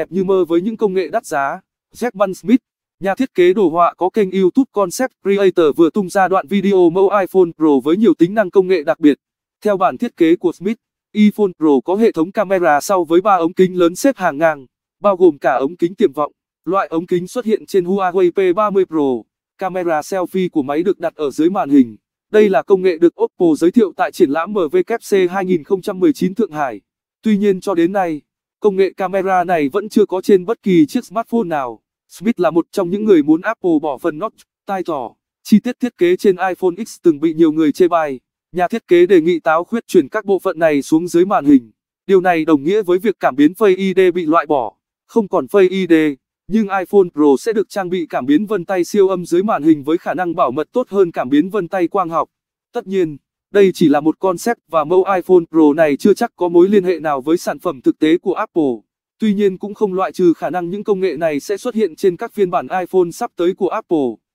đẹp như mơ với những công nghệ đắt giá. Jack Van Smith, nhà thiết kế đồ họa có kênh YouTube Concept Creator vừa tung ra đoạn video mẫu iPhone Pro với nhiều tính năng công nghệ đặc biệt. Theo bản thiết kế của Smith, iPhone Pro có hệ thống camera sau với 3 ống kính lớn xếp hàng ngang, bao gồm cả ống kính tiềm vọng. Loại ống kính xuất hiện trên Huawei P30 Pro. Camera selfie của máy được đặt ở dưới màn hình. Đây là công nghệ được Oppo giới thiệu tại triển lãm MWC 2019 Thượng Hải. Tuy nhiên cho đến nay, Công nghệ camera này vẫn chưa có trên bất kỳ chiếc smartphone nào. Smith là một trong những người muốn Apple bỏ phần notch, tai tỏ, chi tiết thiết kế trên iPhone X từng bị nhiều người chê bai. Nhà thiết kế đề nghị táo khuyết chuyển các bộ phận này xuống dưới màn hình. Điều này đồng nghĩa với việc cảm biến Face ID bị loại bỏ. Không còn Face ID, nhưng iPhone Pro sẽ được trang bị cảm biến vân tay siêu âm dưới màn hình với khả năng bảo mật tốt hơn cảm biến vân tay quang học. Tất nhiên, đây chỉ là một concept và mẫu iPhone Pro này chưa chắc có mối liên hệ nào với sản phẩm thực tế của Apple. Tuy nhiên cũng không loại trừ khả năng những công nghệ này sẽ xuất hiện trên các phiên bản iPhone sắp tới của Apple.